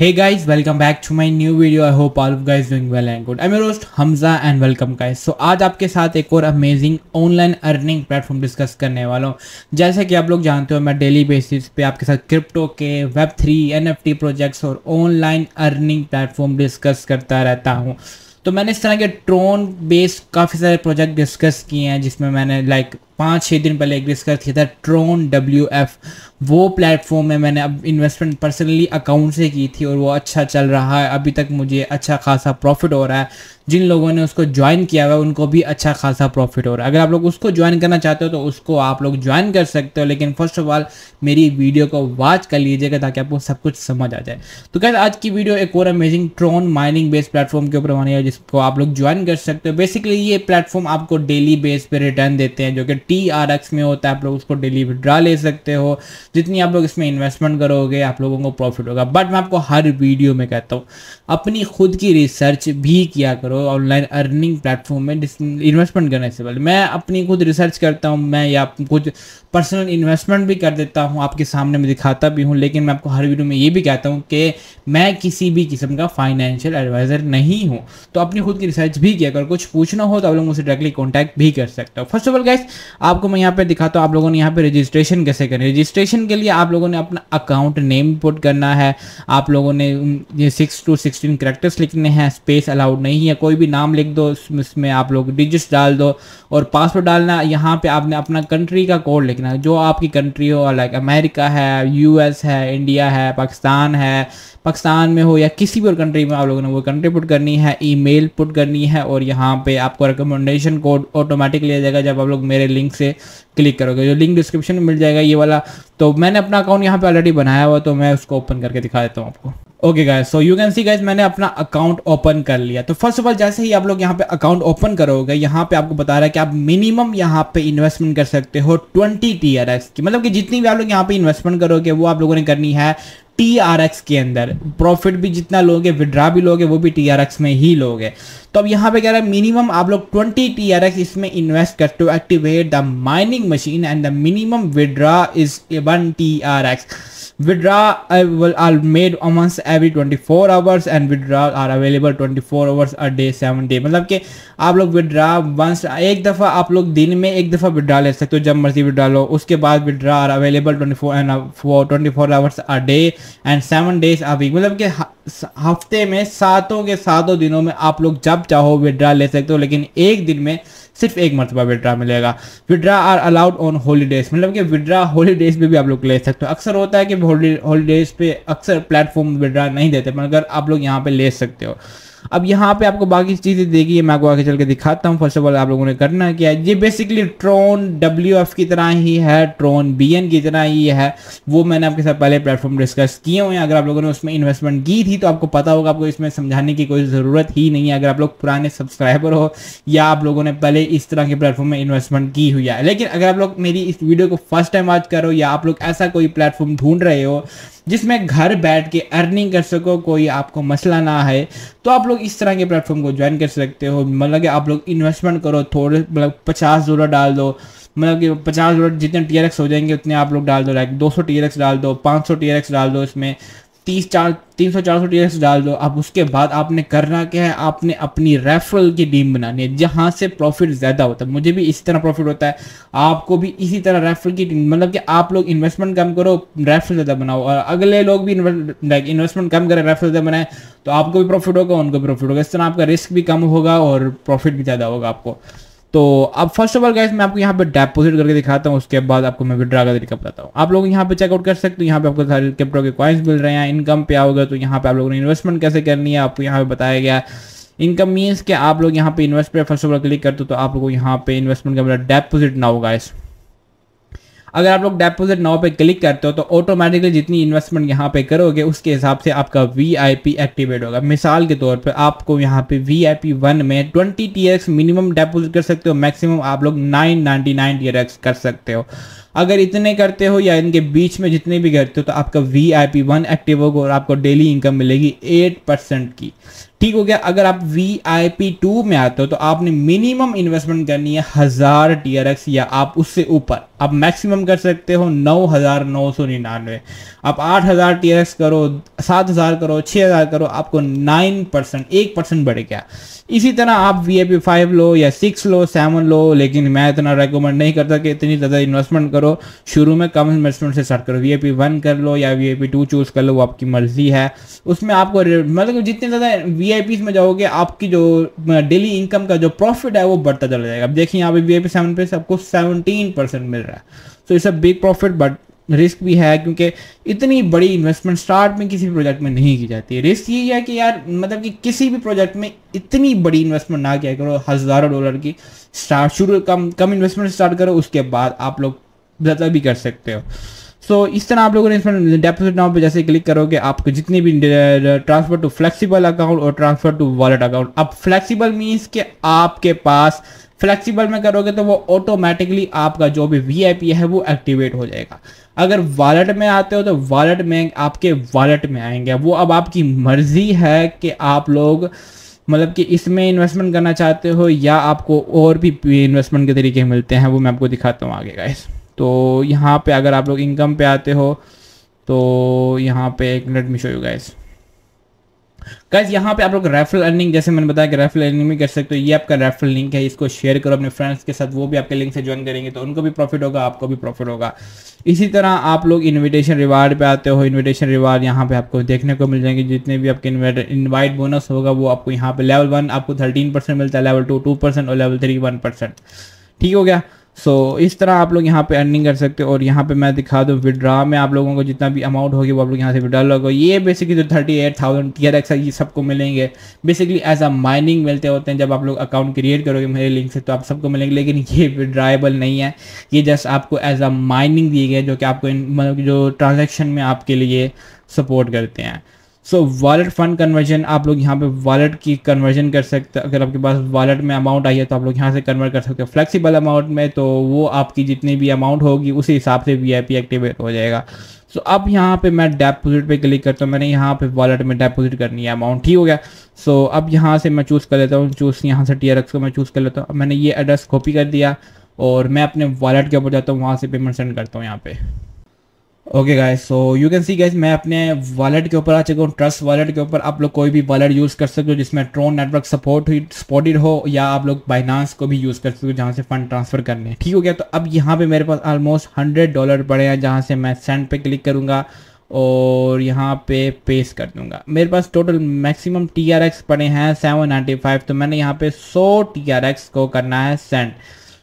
Hey guys, welcome back to my new video. I hope all of guys doing well and good. I'm your host Hamza and welcome guys. So आज आपके साथ एक और amazing online earning platform discuss करने वाला हूँ जैसे कि आप लोग जानते हो मैं daily basis पे आपके साथ crypto के वेब थ्री projects प्रोजेक्ट्स और ऑनलाइन अर्निंग प्लेटफॉर्म डिस्कस करता रहता हूँ तो मैंने इस तरह के ट्रोन बेस्ड काफ़ी सारे प्रोजेक्ट डिस्कस किए हैं जिसमें मैंने लाइक पाँच छः दिन पहले एग्रेस कर किया था ट्रोन डब्ल्यू एफ वो प्लेटफॉर्म में मैंने अब इन्वेस्टमेंट पर्सनली अकाउंट से की थी और वो अच्छा चल रहा है अभी तक मुझे अच्छा खासा प्रॉफिट हो रहा है जिन लोगों ने उसको ज्वाइन किया हुआ है उनको भी अच्छा खासा प्रॉफिट हो रहा है अगर आप लोग उसको ज्वाइन करना चाहते हो तो उसको आप लोग ज्वाइन कर सकते हो लेकिन फर्स्ट ऑफ ऑल मेरी वीडियो को वॉच कर लीजिएगा ताकि आपको सब कुछ समझ आ जाए तो क्या आज की वीडियो एक और amazing Tron mining based platform के ऊपर बनी है जिसको आप लोग ज्वाइन कर सकते हो बेसिकली ये प्लेटफॉर्म आपको डेली बेस पर रिटर्न देते हैं जो कि टी आर एक्स में होता है आप लोग उसको डेली विड्रा ले सकते हो जितनी आप लोग इसमें इन्वेस्टमेंट करोगे आप लोगों को प्रॉफिट होगा बट मैं आपको हर वीडियो में कहता हूँ अपनी खुद की रिसर्च भी किया करो ऑनलाइन अर्निंग प्लेटफॉर्म में इन्वेस्टमेंट करने से पहले मैं अपनी खुद रिसर्च करता हूँ मैं या कुछ पर्सनल इन्वेस्टमेंट भी कर देता हूँ आपके सामने मैं दिखाता भी हूँ लेकिन मैं आपको हर वीडियो में ये भी कहता हूँ कि मैं किसी भी किस्म का फाइनेंशियल एडवाइज़र नहीं हूँ तो अपनी खुद की रिसर्च भी किया अगर कुछ पूछना हो तो आप लोग मुझसे डायरेक्टली कॉन्टैक्ट भी कर सकते हो फर्स्ट ऑफ ऑल गैस आपको मैं यहाँ पे दिखाता हूँ आप लोगों ने यहाँ पे रजिस्ट्रेशन कैसे करें रजिस्ट्रेशन के लिए आप लोगों ने अपना अकाउंट नेम पुट करना है आप लोगों ने ये सिक्स टू सिक्सटीन करेक्टर्स लिखने हैं स्पेस अलाउड नहीं है कोई भी नाम लिख दो इसमें आप लोग डिजिट्स डाल दो और पासवर्ड डालना यहाँ पर आपने अपना कंट्री का कोड लिखना है जो आपकी कंट्री हो लाइक अमेरिका है यू है इंडिया है पाकिस्तान है पाकिस्तान में हो या किसी भी और कंट्री में आप लोगों ने वो कंट्री पुट करनी है ईमेल पुट करनी है और यहाँ पे आपको रिकमेंडेशन कोड ऑटोमेटिकली आ जाएगा जब आप लोग मेरे लिंक से क्लिक करोगे जो लिंक डिस्क्रिप्शन में मिल जाएगा ये वाला तो मैंने अपना अकाउंट यहाँ पे ऑलरेडी बनाया हुआ तो मैं उसको ओपन करके दिखा देता हूँ आपको okay guy so you can see guys मैंने अपना अकाउंट ओपन कर लिया तो फर्स्ट ऑफ ऑल जैसे ही आप लोग यहाँ पे अकाउंट ओपन करोगे यहाँ पे आपको बता रहा है कि आप मिनिमम यहाँ पे इन्वेस्टमेंट कर सकते हो 20 टी आर एक्स की मतलब कि जितनी भी आप लोग यहाँ पे इन्वेस्टमेंट करोगे वो आप लोगों ने करनी है टी आर एक्स के अंदर प्रॉफिट भी जितना लोगे विड्रा भी लोगे वो भी टी आर एक्स में ही लोगे तो अब यहाँ पे कह रहा है मिनिमम आप लोग 20 टी आर एक्स इसमें इन्वेस्ट कर to activate the mining machine and the minimum withdraw is 1 TRX. Withdrawal are made once every 24 hours and withdrawal are available 24 hours a day 7 day मतलब कि आप लोग विड्रा वंस एक दफ़ा आप लोग दिन में एक दफ़ा विड्रा ले सकते हो जब मर्जी विड्रा लो उसके बाद withdraw are available 24 and four twenty four hours a day and seven days a week मतलब कि हफ्ते में सातों के सातों दिनों में आप लोग जब चाहो विड्रा ले सकते हो लेकिन एक दिन में सिर्फ एक मरतबा विड्रा मिलेगा withdraw are allowed on holidays मतलब कि विड्रा हॉलीडेज पे भी आप लोग ले सकते हो अक्सर होता है कि हॉलीडेज पे अक्सर प्लेटफॉर्म विड्रा नहीं देते मगर आप लोग यहाँ पे ले सकते हो अब यहाँ पे आपको बाकी चीज़ें देगी मैं आपको आगे चल के दिखाता हूँ फर्स्ट ऑफ ऑल आप लोगों ने करना क्या है ये बेसिकली ट्रोन डब्ल्यू की तरह ही है ट्रोन बी की तरह ही है वो मैंने आपके साथ पहले प्लेटफॉर्म डिस्कस किए हुए हैं अगर आप लोगों ने उसमें इन्वेस्टमेंट की थी तो आपको पता होगा आपको इसमें समझाने की कोई ज़रूरत ही नहीं है अगर आप लोग पुराने सब्सक्राइबर हो या आप लोगों ने पहले इस तरह के प्लेटफॉर्म में इन्वेस्टमेंट की हुई है लेकिन अगर आप लोग मेरी इस वीडियो को फर्स्ट टाइम वॉच करो या आप लोग ऐसा कोई प्लेटफॉर्म ढूंढ रहे हो जिसमें घर बैठ के अर्निंग कर सको कोई आपको मसला ना है तो आप लोग इस तरह के प्लेटफॉर्म को ज्वाइन कर सकते हो मतलब कि आप लोग इन्वेस्टमेंट करो थोड़े मतलब पचास डॉलर डाल दो मतलब कि पचास डॉलर जितने टी हो जाएंगे उतने आप लोग डाल दो लाइक दो सौ डाल दो पाँच सौ डाल दो इसमें तीस चार तीन सौ चार सौ टी डाल दो अब उसके बाद आपने करना क्या है आपने अपनी रेफरल की टीम बनानी है जहाँ से प्रॉफिट ज़्यादा होता है मुझे भी इसी तरह प्रॉफिट होता है आपको भी इसी तरह रेफरल की टीम मतलब कि आप लोग इन्वेस्टमेंट कम करो रेफरल ज़्यादा बनाओ और अगले लोग भी इन्वेस्टमेंट कम करें रेफरल ज़्यादा बनाए तो आपको भी प्रॉफिट होगा उनको भी प्रॉफिट होगा इस तरह आपका रिस्क भी कम होगा और प्रॉफिट भी ज़्यादा होगा आपको तो अब फर्स्ट ऑफ ऑल गैस मैं आपको यहाँ पे डेपोजिट करके दिखाता हूँ उसके बाद आपको मैं विड्रा का तरीका बताता हूँ आप लोग यहाँ पे चेकआउट कर सकते हो यहाँ पे आपको सारे क्रिप्टो के कॉइन्स मिल रहे हैं इनकम पे आओगे तो यहाँ पे आप लोगों ने इन्वेस्टमेंट कैसे करनी है आपको यहाँ पे बताया गया इनकम मीन्स के आप लोग यहाँ पे इन्वेस्ट पे फर्स्ट ऑफ ऑल क्लिक करते हो तो आप लोग यहाँ पे इन्वेस्टमेंट का मेरा डेपोजिट ना होगा इस अगर आप लोग डेपोजिट नाव पे क्लिक करते हो तो ऑटोमेटिकली जितनी इन्वेस्टमेंट यहाँ पे करोगे उसके हिसाब से आपका वी एक्टिवेट होगा मिसाल के तौर पर आपको यहाँ पे वी आई वन में ट्वेंटी टी मिनिमम डेपोजिट कर सकते हो मैक्सिमम आप लोग नाइन नाइन्टी कर सकते हो अगर इतने करते हो या इनके बीच में जितने भी करते हो तो आपका V I P one active होगा और आपको डेली इनकम मिलेगी एट परसेंट की ठीक हो गया अगर आप वी आई पी टू में आते हो तो आपने मिनिमम इन्वेस्टमेंट करनी है हज़ार टी आर एक्स या आप उससे ऊपर आप मैक्सिमम कर सकते हो नौ हज़ार नौ सौ निन्यानवे आप आठ हज़ार टी आर एक्स करो सात हज़ार करो छः हज़ार करो आपको नाइन परसेंट एक परसेंट बढ़ गया इसी तरह आप वी आई पी फाइव लो या सिक्स लो सेवन लो लेकिन मैं इतना रिकमेंड नहीं करता कि इतनी ज़्यादा इन्वेस्टमेंट करो करो शुरू में कम इन्वेस्टमेंट से स्टार्ट करो वी वन कर लो या वी टू चूज़ कर लो वो आपकी मर्जी है उसमें आपको मतलब जितने ज़्यादा वी में जाओगे आपकी जो डेली इनकम का जो प्रॉफिट है वो बढ़ता चला जाएगा अब देखिए यहाँ पे वी आई पे सबको सेवनटीन मिल रहा है so it's a big profit but risk भी है क्योंकि इतनी बड़ी इन्वेस्टमेंट स्टार्ट में किसी प्रोजेक्ट में नहीं की जाती है रिस्क ये है कि यार मतलब कि किसी भी प्रोजेक्ट में इतनी बड़ी इन्वेस्टमेंट ना किया करो हज़ारों डॉलर की स्टार्ट शुरू कम कम इन्वेस्टमेंट स्टार्ट करो उसके बाद आप लोग ज़्यादा भी कर सकते हो सो so, इस तरह आप लोगों ने इसमें डेपोजिट नाउ पे जैसे क्लिक करोगे आपको जितनी भी ट्रांसफर टू फ्लेक्सिबल अकाउंट और ट्रांसफर टू वॉलेट अकाउंट अब फ्लेक्सिबल मीन्स के आपके पास फ्लेक्सिबल में करोगे तो वो ऑटोमेटिकली आपका जो भी वी है वो एक्टिवेट हो जाएगा अगर वॉलेट में आते हो तो वॉलेट में आपके वॉलेट में आएंगे वो अब आपकी मर्जी है कि आप लोग मतलब कि इसमें इन्वेस्टमेंट करना चाहते हो या आपको और भी इन्वेस्टमेंट के तरीके मिलते हैं वो मैं आपको दिखाता हूँ आगे का तो यहाँ पे अगर आप लोग इनकम पे आते हो तो यहाँ पे एक मिनट में शो यू गाइस गाइज यहाँ पे आप लोग रेफरल अर्निंग जैसे मैंने बताया कि रेफरल अर्निंग भी कर सकते हो ये आपका रेफरल लिंक है इसको शेयर करो अपने फ्रेंड्स के साथ वो भी आपके लिंक से ज्वाइन करेंगे तो उनको भी प्रॉफिट होगा आपको भी प्रॉफिट होगा इसी तरह आप लोग इन्विटेशन रिवार्ड पे आते हो इन्विटेशन रिवार्ड यहाँ पे आपको देखने को मिल जाएंगे जितने भी आपके इन्वाइट बोनस होगा वो आपको यहाँ पे लेवल वन आपको थर्टीन मिलता है लेवल टू टू और लेवल थ्री वन ठीक हो गया सो so, इस तरह आप लोग यहाँ पे अर्निंग कर सकते हो और यहाँ पे मैं दिखा दूँ विड्रा में आप लोगों को जितना भी अमाउंट होगी वो आप लोग यहाँ से विड्रा लोगे ये बेसिकली जो thirty eight thousand T R X ये सबको मिलेंगे बेसिकली एज अ माइनिंग मिलते होते हैं जब आप लोग अकाउंट क्रिएट करोगे मेरे लिंक से तो आप सबको मिलेंगे लेकिन ये विड्राएबल नहीं है ये जस्ट आपको एज अ माइनिंग दिए गए जो कि आपको मतलब जो ट्रांजेक्शन में आपके लिए सपोर्ट करते हैं सो वॉलेट फंड कन्वर्जन आप लोग यहाँ पे वॉलेट की कन्वर्जन कर सकते अगर आपके पास वॉलेट में अमाउंट आई है तो आप लोग यहाँ से कन्वर्ट कर सकते हो फ्लेक्सिबल अमाउंट में तो वो आपकी जितनी भी अमाउंट होगी उसी हिसाब से वी एक्टिवेट हो जाएगा सो so, अब यहाँ पे मैं डेपोजिट पे क्लिक करता हूँ मैंने यहाँ पे वॉलेट में डेपोजिट करनी है अमाउंट ठीक हो गया सो so, अब यहाँ से मैं चूज़ कर लेता हूँ चूज़ यहाँ से टी को मैं चूज़ कर लेता हूँ मैंने ये एड्रेस कॉपी कर दिया और मैं अपने वॉलेट के ऊपर जाता हूँ वहाँ से पेमेंट सेंड करता हूँ यहाँ पे okay guys so you can see guys मैं अपने वॉलेट के ऊपर आ चुका हूँ ट्रस्ट वॉलेट के ऊपर आप लोग कोई भी वॉलेट यूज़ कर सकते हो जिसमें ट्रोन नेटवर्क सपोर्ट सपोर्टेड हो या आप लोग बाइनांस को भी यूज़ कर सकते हो जहाँ से फंड ट्रांसफर करने ठीक हो गया तो अब यहाँ पे मेरे पास ऑलमोस्ट हंड्रेड डॉलर पड़े हैं जहाँ से मैं सेंड पे क्लिक करूँगा और यहाँ पे पेश कर दूंगा मेरे पास टोटल मैक्सिमम टी पड़े हैं सेवन तो मैंने यहाँ पे सौ टी को करना है सेंड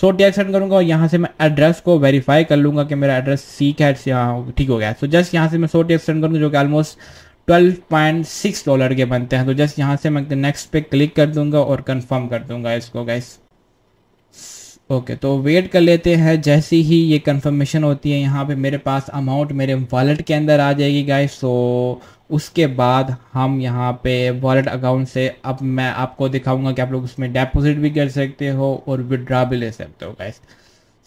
सो टी एक्सेप्ट करूंगा और यहाँ से मैं एड्रेस को वेरीफाई कर लूंगा कि मेरा एड्रेस सीक है ठीक हो गया सो जस्ट यहाँ से मैं सो टी एक्सेप्ट करूंगा जो कि ऑलमोस्ट 12.6 डॉलर के बनते हैं तो जस्ट यहाँ से मैं नेक्स्ट पे क्लिक कर दूंगा और कंफर्म कर दूंगा इसको गैस ओके तो वेट कर लेते हैं जैसी ही ये कंफर्मेशन होती है यहाँ पे मेरे पास अमाउंट मेरे वॉलेट के अंदर आ जाएगी गाइस सो उसके बाद हम यहाँ पे वॉलेट अकाउंट से अब मैं आपको दिखाऊंगा कि आप लोग उसमें डेपोजिट भी कर सकते हो और विड्रा भी ले सकते हो गाइस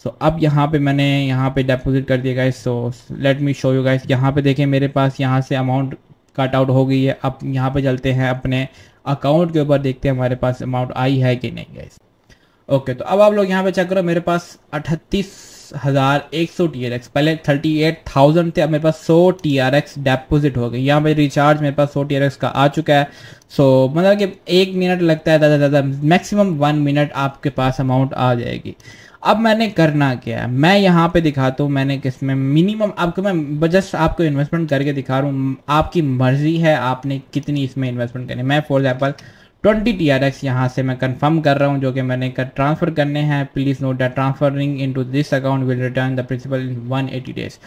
सो अब यहाँ पे मैंने यहाँ पे डेपोजिट कर दिया guys so let me show you guys यहाँ पे देखें मेरे पास यहाँ से अमाउंट कट आउट हो गई है अब यहाँ पे चलते हैं अपने अकाउंट के ऊपर देखते हैं हमारे पास अमाउंट आई है कि नहीं गाइस ओके तो अब आप लोग यहाँ पे चेक करो मेरे पास अठतीस हजार एक सौ टी आर एक्स पहले थर्टी एट थाउजेंड थे अब मेरे पास सौ टी आर एक्स डेपोजिट हो गई यहाँ पे रिचार्ज मेरे पास सौ टी आर एक्स का आ चुका है सो so, मतलब कि एक मिनट लगता है ज़्यादा ज़्यादा मैक्सिमम वन मिनट आपके पास अमाउंट आ जाएगी अब मैंने करना क्या है मैं यहाँ पे दिखाता हूँ मैंने किस में मिनिमम आपको मैं जस्ट आपको इन्वेस्टमेंट करके दिखा रहा हूँ आपकी मर्जी है आपने कितनी इसमें इन्वेस्टमेंट करनी मैं for example twenty T R X यहाँ से मैं कंफर्म कर रहा हूँ जो कि मैंने कर ट्रांसफ़र करने हैं please note that transferring into this account will return the principal in one eighty days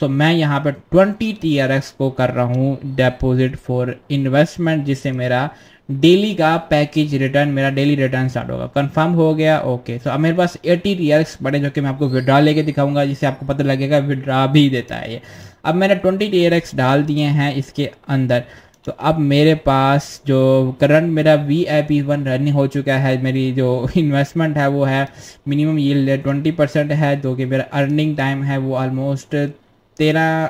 so मैं यहाँ पर ट्वेंटी टी आर एक्स को कर रहा हूँ डेपोजिट फॉर इन्वेस्टमेंट जिससे मेरा डेली का पैकेज रिटर्न मेरा डेली रिटर्न स्टार्ट होगा कंफर्म हो गया ओके सो अब मेरे पास एटी टी आर एक्स बड़े जो कि मैं आपको विड्रा लेके दिखाऊंगा जिससे आपको पता लगेगा विड्रा भी देता है ये अब मैंने ट्वेंटी टी आर एक्स डाल दिए हैं इसके अंदर तो अब मेरे पास जो करंट मेरा V I P one running हो चुका है मेरी जो इन्वेस्टमेंट है वो है मिनिमम ये ट्वेंटी परसेंट है जो कि मेरा अर्निंग टाइम है वो ऑलमोस्ट तेरह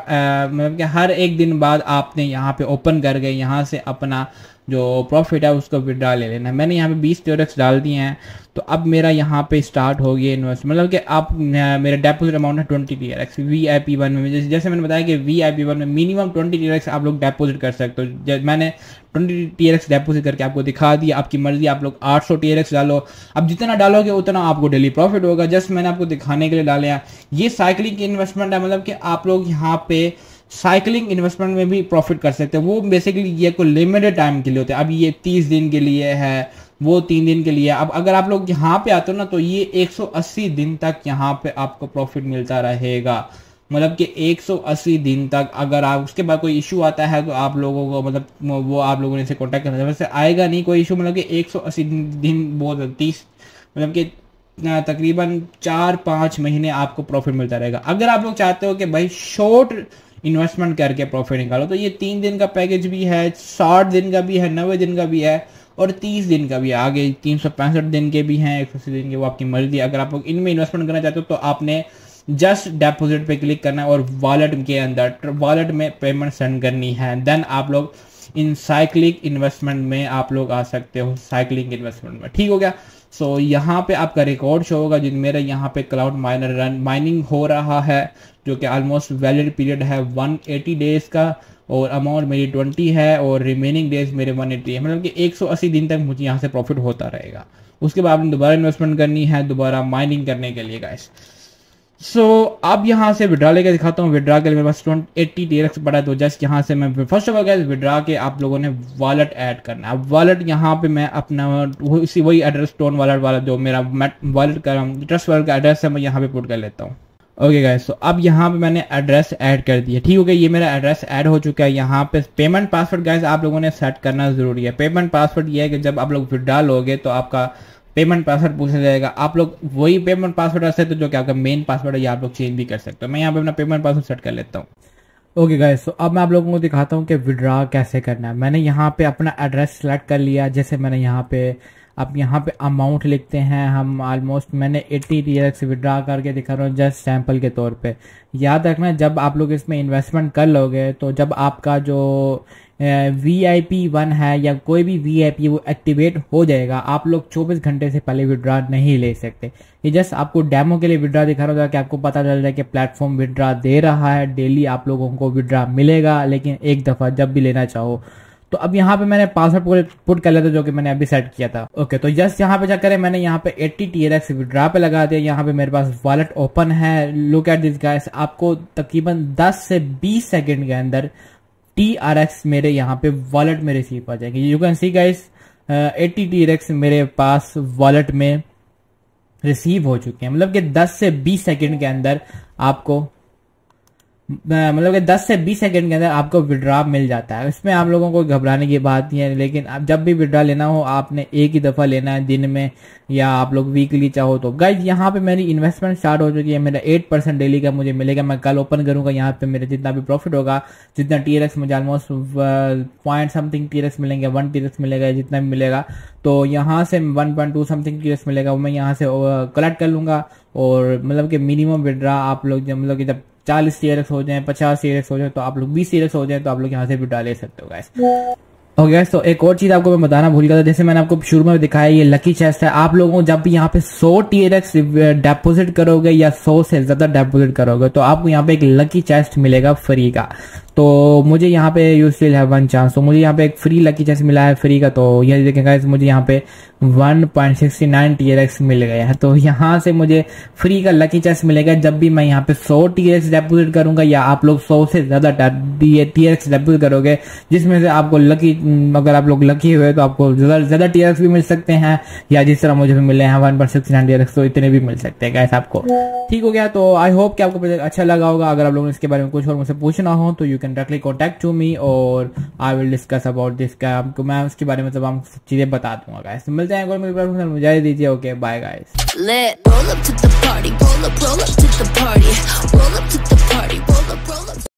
मतलब कि हर एक दिन बाद आपने यहाँ पे ओपन कर गए यहाँ से अपना जो प्रॉफिट है उसका विड्रा ले लेना मैंने यहाँ पे बीस ट्योरक्स डाल दिए हैं तो अब मेरा यहाँ पे स्टार्ट हो गया इन्वेस्ट मतलब कि आप मेरा डेपोजिट अमाउंट है twenty T X V I P one में जैसे मैंने बताया कि वी आई पी वन में मिनिमम ट्वेंटी टी एक्स आप लोग डेपोजिट कर सकते हो मैंने ट्वेंटी टी एक्स डेपोजिट करके आपको दिखा दिया आपकी मर्जी आप लोग आठ सौ टी एक्स डालो अब जितना डालोगे उतना आपको डेली प्रॉफिट होगा जस्ट मैंने आपको दिखाने के लिए डाले ये साइकिलिंग इन्वेस्टमेंट है मतलब कि आप लोग यहाँ पे साइकिलिंग इन्वेस्टमेंट में भी प्रॉफिट कर सकते हैं वो बेसिकली ये को लिमिटेड टाइम के लिए होते हैं अब ये तीस दिन के लिए है वो तीन दिन के लिए अब अगर आप लोग यहाँ पे आते हो ना तो ये 180 दिन तक यहाँ पे आपको प्रॉफिट मिलता रहेगा मतलब कि 180 दिन तक अगर आप उसके बाद कोई इशू आता है तो आप लोगों को मतलब वो आप लोगों ने इसे कॉन्टैक्ट करना वैसे आएगा नहीं कोई इशू मतलब कि 180 दिन, दिन बहुत तीस मतलब कि तकरीबन चार पाँच महीने आपको प्रॉफिट मिलता रहेगा अगर आप लोग चाहते हो कि भाई शॉर्ट इन्वेस्टमेंट करके प्रॉफिट निकालो तो ये तीन दिन का पैकेज भी है साठ दिन का भी है नब्बे दिन का भी है और तीस दिन का भी है आगे तीन सौ पैंसठ दिन के भी हैं एक सौ अस्सी दिन के वो आपकी मर्जी अगर आप इनमें इन्वेस्टमेंट करना चाहते हो तो आपने जस्ट डेपोजिट पे क्लिक करना है और वॉलेट के अंदर वॉलेट में पेमेंट सेंड करनी है देन आप लोग इन साइक्लिक इन्वेस्टमेंट में आप लोग आ सकते हो साइक्लिक इन्वेस्टमेंट में ठीक हो गया सो so, यहाँ पे आपका रिकॉर्ड शो होगा जिन मेरा यहाँ पे क्लाउड माइनर रन माइनिंग हो रहा है जो कि ऑलमोस्ट वैलिड पीरियड है 180 डेज़ का और अमाउंट मेरी 20 है और रिमेनिंग डेज़ मेरे 180 है मतलब कि 180 दिन तक मुझे यहाँ से प्रॉफिट होता रहेगा उसके बाद आपने दोबारा इन्वेस्टमेंट करनी है दोबारा माइनिंग करने के लिए गाइस सो so, अब यहाँ से विड्रा लेके दिखाता हूँ विड्रा के लिए मेरे पास ट्वेंटी एट्टी डे रख पड़ा है तो जस्ट यहाँ से मैं first of all gas withdraw के आप लोगों ने वॉलेट ऐड करना है वॉलेट यहाँ पे मैं अपना उसी वही एड्रेस टोन वॉलेट वाला जो मेरा वॉलेट का ट्रस्ट वॉलेट का एड्रेस है मैं यहाँ पे पुट कर लेता हूँ ओके गाइस तो अब यहाँ पे मैंने एड्रेस ऐड कर दिया ठीक हो गया ये मेरा एड्रेस ऐड हो चुका है यहाँ पे पेमेंट पासवर्ड गाइस आप लोगों ने सेट करना ज़रूरी है पेमेंट पासवर्ड ये है कि जब आप लोग विड्रा लोगे तो आपका पेमेंट पासवर्ड पूछा जाएगा आप लोग वही पेमेंट पासवर्ड रख तो जो कि आपका मेन पासवर्ड है ये आप लोग चेंज भी कर सकते हो मैं यहाँ पे अपना पेमेंट पासवर्ड सेट कर लेता हूँ ओके गाइस तो अब मैं आप लोगों को दिखाता हूँ कि विड्रा कैसे करना है मैंने यहाँ पे अपना एड्रेस सेलेक्ट कर लिया जैसे मैंने यहाँ पे अब यहाँ पे अमाउंट लिखते हैं हम ऑलमोस्ट मैंने 80 टीएक्स विड्रा करके दिखा रहा हूँ जस्ट सैंपल के तौर पे याद रखना जब आप लोग इसमें इन्वेस्टमेंट कर लोगे तो जब आपका जो वी आई पी वन है या कोई भी वी आई पी वो एक्टिवेट हो जाएगा आप लोग 24 घंटे से पहले विड्रा नहीं ले सकते ये जस्ट आपको डेमो के लिए विड्रा दिखा रहा होगा कि आपको पता चल जाए कि प्लेटफॉर्म विड्रा दे रहा है डेली आप लोगों को विड्रा मिलेगा लेकिन एक दफ़ा जब भी लेना चाहो तो अब यहाँ पे मैंने पासवर्ड पुट कर लिया था जो कि मैंने अभी सेट किया था ओके तो जस्ट यहाँ पे चेक मैंने यहाँ पे 80 टी एर एक्स विड्रा पे लगा दिया यहाँ पे मेरे पास वॉलेट ओपन है लुक एट दिस गाइस आपको तकरीबन 10 से 20 सेकंड के अंदर टी आर एक्स मेरे यहाँ पे वॉलेट में रिसीव आ जाएगी you can see guys eighty T X मेरे पास वॉलेट में रिसीव हो चुके हैं मतलब कि 10 से 20 सेकंड के अंदर आपको मतलब कि 10 से 20 सेकंड के अंदर आपको विड्रा मिल जाता है इसमें आप लोगों को घबराने की बात नहीं है लेकिन आप जब भी विड्रा लेना हो आपने एक ही दफ़ा लेना है दिन में या आप लोग वीकली चाहो तो गाइज यहाँ पे मेरी इन्वेस्टमेंट स्टार्ट हो चुकी है मेरा 8 परसेंट डेली का मुझे मिलेगा मैं कल ओपन करूंगा यहाँ पे मेरा जितना भी प्रॉफिट होगा जितना टी मुझे ऑलमोस्ट पॉइंट समथिंग टी मिलेंगे वन टी मिलेगा जितना भी मिलेगा तो यहाँ से one point two something T मिलेगा वो मैं यहाँ से कलेक्ट uh, कर लूंगा और मतलब कि मिनिमम विड्रा आप लोग मतलब कि जब चालीस सी हो जाए पचास सी हो जाए तो आप लोग बीस सी हो जाए तो आप लोग यहाँ से भी उठा ले सकते हो गैस ओके तो एक और चीज आपको मैं बताना भूल गया था जैसे मैंने आपको शुरू में दिखाया ये लकी चेस्ट है आप लोगों को जब भी यहाँ पे 100 टीएरएक्स डेपोजिट करोगे या 100 से ज्यादा डेपोजिट करोगे तो आपको यहाँ पे एक लकी चेस्ट मिलेगा फ्री का तो मुझे यहाँ पे you still have one chance तो मुझे यहाँ पे एक फ्री लकी चांस मिला है फ्री का तो ये देखेंगे मुझे यहाँ पे 1.69 point sixty nine T X मिल गया है तो यहाँ से मुझे फ्री का लकी चांस मिलेगा जब भी मैं यहाँ पे 100 टी एक्स डेपोजिट करूंगा या आप लोग 100 से ज़्यादा टी एक्स डेपोजिट करोगे जिसमें से आपको लकी हम्म, अगर आप लोग लकी हुए तो आपको ज़्यादा टी एक्स भी मिल सकते हैं या जिस तरह मुझे भी मिले हैं one point sixty nine T X तो इतने भी मिल सकते हैं गैस आपको ठीक हो गया तो आई होप कि आपको अच्छा लगा होगा अगर आप लोगों ने इसके बारे में कुछ और मुझसे पूछना हो तो you can directly contact to me और I will discuss about this का आपको मैं उसके बारे में तमाम चीजें बता दूंगा गाइस तो मिलते हैं मेरे पास मुझे दीजिए ओके बाय गाइस